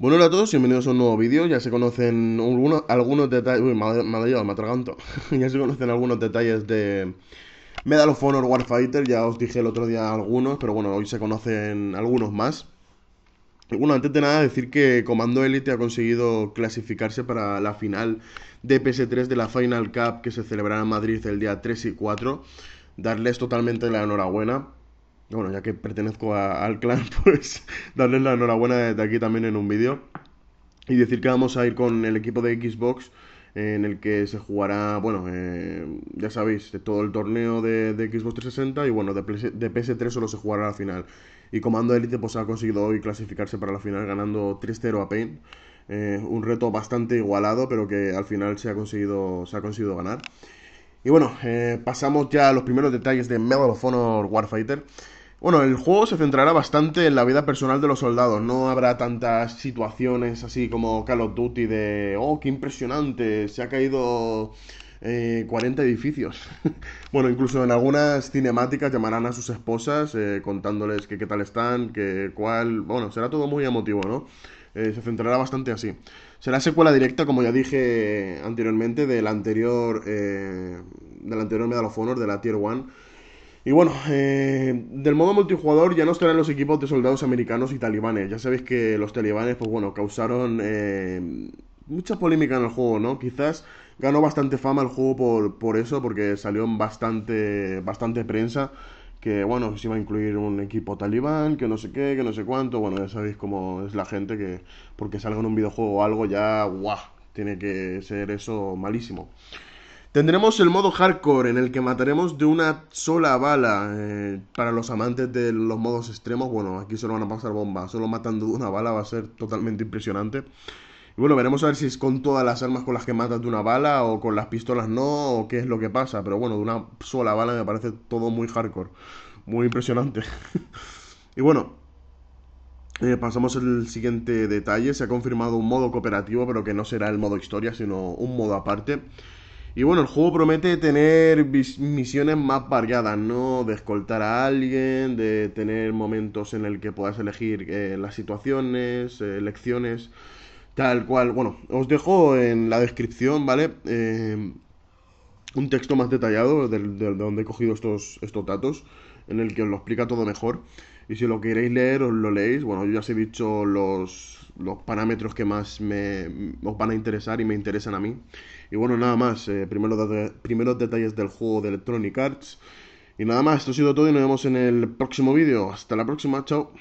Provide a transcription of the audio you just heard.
Bueno, hola a todos, bienvenidos a un nuevo vídeo. Ya se conocen algunos, algunos detalles. Uy, me ya se conocen algunos detalles de Medal of Honor Warfighter. Ya os dije el otro día algunos, pero bueno, hoy se conocen algunos más. bueno, antes de nada, decir que Comando Elite ha conseguido clasificarse para la final de PS3 de la Final Cup que se celebrará en Madrid el día 3 y 4. Darles totalmente la enhorabuena bueno, ya que pertenezco al clan, pues darles la enhorabuena de aquí también en un vídeo. Y decir que vamos a ir con el equipo de Xbox en el que se jugará, bueno, eh, ya sabéis, todo el torneo de, Xbox 360 y bueno, de, PS3 solo se jugará la final. Y Comando Elite pues ha conseguido hoy clasificarse para la final ganando 3-0 a Pain. Eh, un reto bastante igualado, pero que al final se ha conseguido, se ha conseguido ganar. Y bueno, eh, pasamos ya a los primeros detalles de Medal of Honor Warfighter. Bueno, el juego se centrará bastante en la vida personal de los soldados. No habrá tantas situaciones así como Call of Duty de, oh, qué impresionante, se ha caído eh, 40 edificios. bueno, incluso en algunas cinemáticas llamarán a sus esposas eh, contándoles que qué tal están, que cuál... Bueno, será todo muy emotivo, ¿no? Eh, se centrará bastante así. Será secuela directa, como ya dije anteriormente, del anterior, eh, del anterior Medal of Honor, de la Tier 1 y bueno, eh, del modo multijugador ya no estarán los equipos de soldados americanos y talibanes. Ya sabéis que los talibanes, pues bueno, causaron eh, mucha polémica en el juego, ¿no? Quizás ganó bastante fama el juego por, eso, porque salió bastante, bastante prensa que bueno, si iba a incluir un equipo talibán, que no sé qué, que no sé cuánto, bueno, ya sabéis cómo es la gente que porque salga en un videojuego o algo ya, guau, tiene que ser eso malísimo. Tendremos el modo hardcore en el que mataremos de una sola bala. Eh, para los amantes de los modos extremos, bueno, aquí solo van a pasar bombas. Solo matando de una bala va a ser totalmente impresionante. Y bueno, veremos a ver si es con todas las armas con las que matas de una bala o con las pistolas no, o qué es lo que pasa. Pero bueno, de una sola bala me parece todo muy hardcore. Muy impresionante. y bueno, eh, pasamos al siguiente detalle. Se ha confirmado un modo cooperativo, pero que no será el modo historia, sino un modo aparte. Y bueno, el juego promete tener misiones más variadas, ¿no? De escoltar a alguien, de tener momentos en el que puedas elegir eh, las situaciones, eh, elecciones, tal cual. Bueno, os dejo en la descripción, ¿vale? Eh, un texto más detallado de, donde he cogido estos, estos datos, en el que os lo explica todo mejor. Y si lo queréis leer, os lo leéis. Bueno, yo ya os he dicho los, parámetros que más me, os van a interesar y me interesan a mí. Y bueno, nada más. Eh, primeros, primeros detalles del juego de Electronic Arts. Y nada más, esto ha sido todo y nos vemos en el próximo vídeo. Hasta la próxima, chao.